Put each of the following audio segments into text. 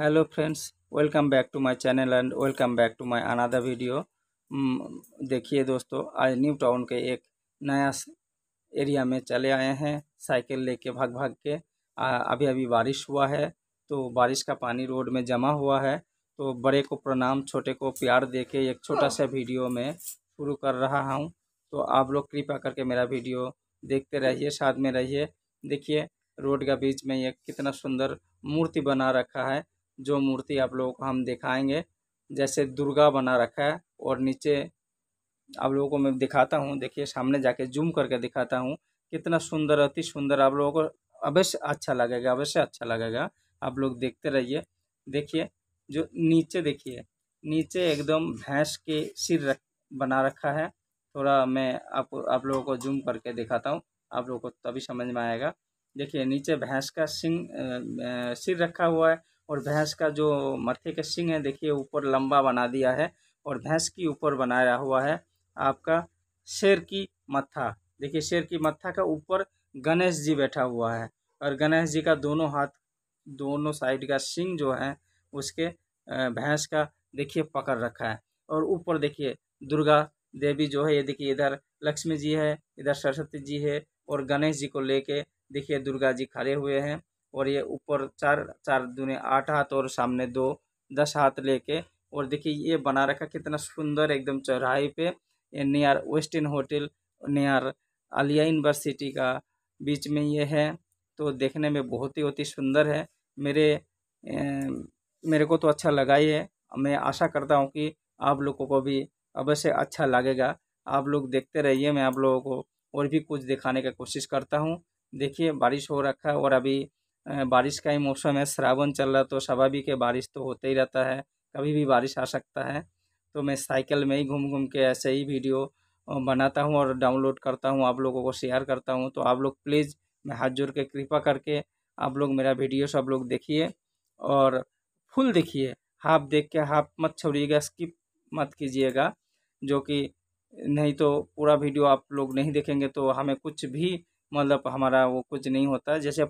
hello friends welcome back to my channel and welcome back to my another video देखिए दोस्तों आज new town के एक नया एरिया में चले आए हैं साइकिल लेके भाग भाग के आ, अभी अभी बारिश हुआ है तो बारिश का पानी रोड में जमा हुआ है तो बड़े को प्रणाम छोटे को प्यार दे के एक छोटा सा वीडियो में शुरू कर रहा हूँ तो आप लोग कृपा करके मेरा वीडियो देखते रहिए साथ में रहिए देखिए रोड का बीच में ये कितना सुंदर मूर्ति बना रखा है जो मूर्ति आप लोगों को हम दिखाएंगे जैसे दुर्गा बना रखा है और नीचे आप लोगों को मैं दिखाता हूँ देखिए सामने जाके जूम करके दिखाता हूँ कितना सुंदर अति सुंदर आप लोगों को अवश्य अच्छा लगेगा अवश्य अच्छा लगेगा आप लोग देखते रहिए देखिए जो नीचे देखिए नीचे एकदम भैंस के सिर रख बना रखा है थोड़ा मैं आपको आप लोगों को जूम करके दिखाता हूँ आप लोगों को तभी समझ में आएगा देखिए नीचे भैंस का सिंह सिर रखा हुआ है और भैंस का जो मथे का सिंग है देखिए ऊपर लंबा बना दिया है और भैंस की ऊपर बनाया हुआ है आपका शेर की मत्था देखिए शेर की मत्था का ऊपर गणेश जी बैठा हुआ है और गणेश जी का दोनों हाथ दोनों साइड का सिंग जो है उसके भैंस का देखिए पकड़ रखा है और ऊपर देखिए दुर्गा देवी जो है ये देखिए इधर लक्ष्मी जी है इधर सरस्वती जी है और गणेश जी को लेके देखिए दुर्गा जी खड़े हुए हैं और ये ऊपर चार चार दूने आठ हाथ और सामने दो दस हाथ लेके और देखिए ये बना रखा कितना सुंदर एकदम चौराहे पे near western hotel near Aliah university का बीच में ये है तो देखने में बहुत ही अति सुंदर है मेरे ए, मेरे को तो अच्छा लगा ही है मैं आशा करता हूँ कि आप लोगों को भी अवश्य अच्छा लगेगा आप लोग देखते रहिए मैं आप लोगों को और भी कुछ दिखाने का कोशिश करता हूँ देखिए बारिश हो रखा है और अभी बारिश का ही मौसम है श्रावण चल रहा तो स्वाभाविक है बारिश तो होते ही रहता है कभी भी बारिश आ सकता है तो मैं साइकिल में ही घूम घूम के ऐसे ही वीडियो बनाता हूँ और डाउनलोड करता हूँ आप लोगों को शेयर करता हूँ तो आप लोग प्लीज़ मैं हाथ जोड़ के कृपा करके आप लोग मेरा वीडियो सब लोग देखिए और फुल देखिए हाफ देख के हाफ मत छोड़िएगा स्किप मत कीजिएगा जो कि नहीं तो पूरा वीडियो आप लोग नहीं देखेंगे तो हमें कुछ भी मतलब हमारा वो कुछ नहीं होता जैसे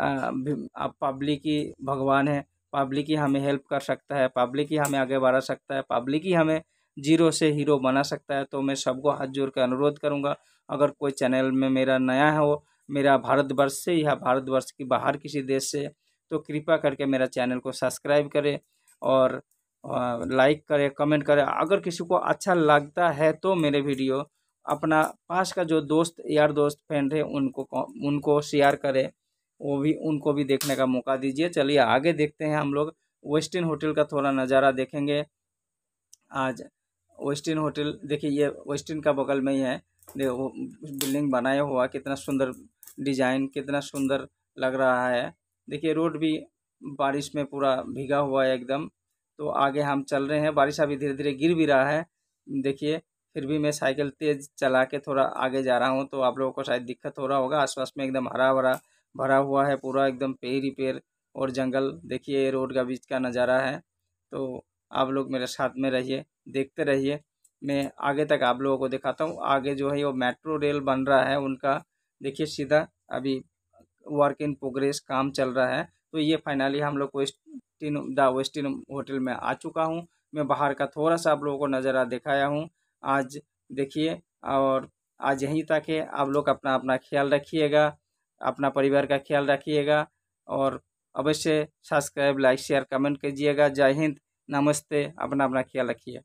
पब्लिक ही भगवान है पब्लिक ही हमें हेल्प कर सकता है पब्लिक ही हमें आगे बढ़ा सकता है पब्लिक ही हमें जीरो से हीरो बना सकता है तो मैं सबको हाथ जोड़ कर अनुरोध करूँगा अगर कोई चैनल में मेरा नया हो मेरा भारतवर्ष से या भारतवर्ष की बाहर किसी देश से तो कृपा करके मेरा चैनल को सब्सक्राइब करें और लाइक करें कमेंट करें अगर किसी को अच्छा लगता है तो मेरे वीडियो अपना पास का जो दोस्त यार दोस्त फ्रेंड है उनको उनको शेयर करें वो भी उनको भी देखने का मौका दीजिए चलिए आगे देखते हैं हम लोग वेस्टर्न होटल का थोड़ा नज़ारा देखेंगे आज वेस्टर्न होटल देखिए ये वेस्टर्न का बगल में ही है देखो बिल्डिंग बनाया हुआ कितना सुंदर डिजाइन कितना सुंदर लग रहा है देखिए रोड भी बारिश में पूरा भीगा हुआ है एकदम तो आगे हम चल रहे हैं बारिश अभी धीरे धीरे गिर भी रहा है देखिए फिर भी मैं साइकिल तेज़ चला के थोड़ा आगे जा रहा हूँ तो आप लोगों को शायद दिक्कत हो रहा होगा आसपास में एकदम हरा भरा भरा हुआ है पूरा एकदम पेड़ ही पेड़ और जंगल देखिए रोड का बीच का नज़ारा है तो आप लोग मेरे साथ में रहिए देखते रहिए मैं आगे तक आप लोगों को दिखाता हूँ आगे जो है वो मेट्रो रेल बन रहा है उनका देखिए सीधा अभी वर्क इन प्रोग्रेस काम चल रहा है तो ये फाइनली हम लोग वेस्टिन द वेस्टिन होटल में आ चुका हूँ मैं बाहर का थोड़ा सा आप लोगों को नज़ारा दिखाया हूँ आज देखिए और आज यहीं तक है आप लोग अपना अपना ख्याल रखिएगा अपना परिवार का ख्याल रखिएगा और अवश्य सब्सक्राइब लाइक शेयर कमेंट कीजिएगा जय हिंद नमस्ते अपना अपना ख्याल रखिए